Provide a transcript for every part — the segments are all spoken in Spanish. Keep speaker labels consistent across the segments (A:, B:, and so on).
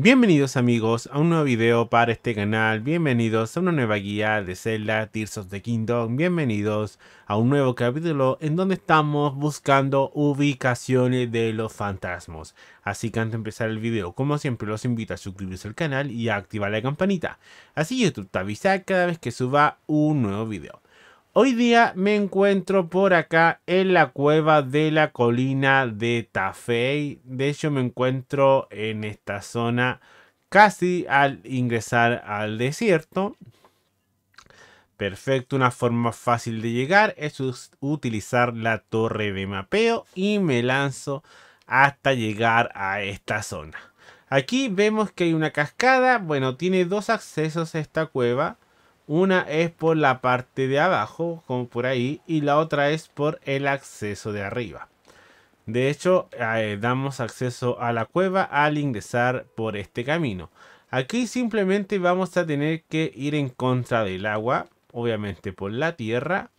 A: Bienvenidos amigos a un nuevo video para este canal, bienvenidos a una nueva guía de Zelda Tears of the Kingdom, bienvenidos a un nuevo capítulo en donde estamos buscando ubicaciones de los fantasmas. Así que antes de empezar el video, como siempre los invito a suscribirse al canal y a activar la campanita, así YouTube te avisa cada vez que suba un nuevo video. Hoy día me encuentro por acá en la cueva de la colina de Tafei. De hecho me encuentro en esta zona casi al ingresar al desierto. Perfecto, una forma fácil de llegar es utilizar la torre de mapeo y me lanzo hasta llegar a esta zona. Aquí vemos que hay una cascada, bueno, tiene dos accesos a esta cueva. Una es por la parte de abajo, como por ahí, y la otra es por el acceso de arriba. De hecho, eh, damos acceso a la cueva al ingresar por este camino. Aquí simplemente vamos a tener que ir en contra del agua, obviamente por la tierra.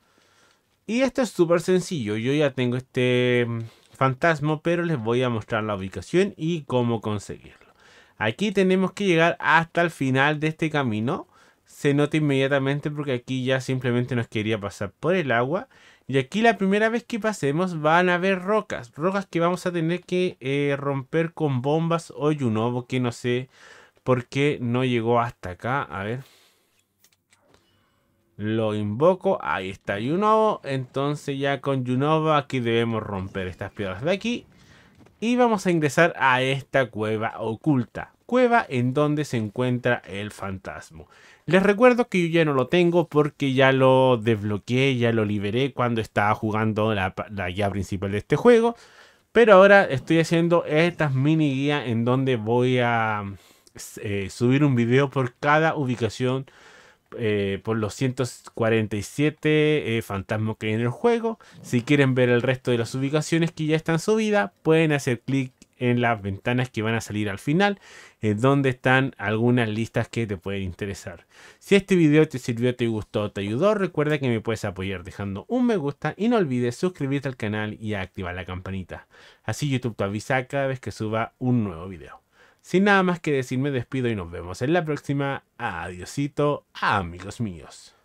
A: Y esto es súper sencillo, yo ya tengo este mm, fantasma, pero les voy a mostrar la ubicación y cómo conseguirlo. Aquí tenemos que llegar hasta el final de este camino se nota inmediatamente porque aquí ya simplemente nos quería pasar por el agua. Y aquí la primera vez que pasemos van a haber rocas. Rocas que vamos a tener que eh, romper con bombas o Yunobo que no sé por qué no llegó hasta acá. A ver. Lo invoco. Ahí está Yunobo. Entonces ya con Yunobo aquí debemos romper estas piedras de aquí. Y vamos a ingresar a esta cueva oculta cueva en donde se encuentra el fantasma. Les recuerdo que yo ya no lo tengo porque ya lo desbloqueé, ya lo liberé cuando estaba jugando la, guía principal de este juego. Pero ahora estoy haciendo estas mini guías en donde voy a eh, subir un video por cada ubicación. Eh, por los 147 eh, fantasmas que hay en el juego. Si quieren ver el resto de las ubicaciones que ya están subidas, pueden hacer clic en las ventanas que van a salir al final, eh, donde están algunas listas que te pueden interesar. Si este video te sirvió, te gustó, te ayudó, recuerda que me puedes apoyar dejando un me gusta y no olvides suscribirte al canal y activar la campanita. Así YouTube te avisa cada vez que suba un nuevo video. Sin nada más que decir, me despido y nos vemos en la próxima. Adiosito, amigos míos.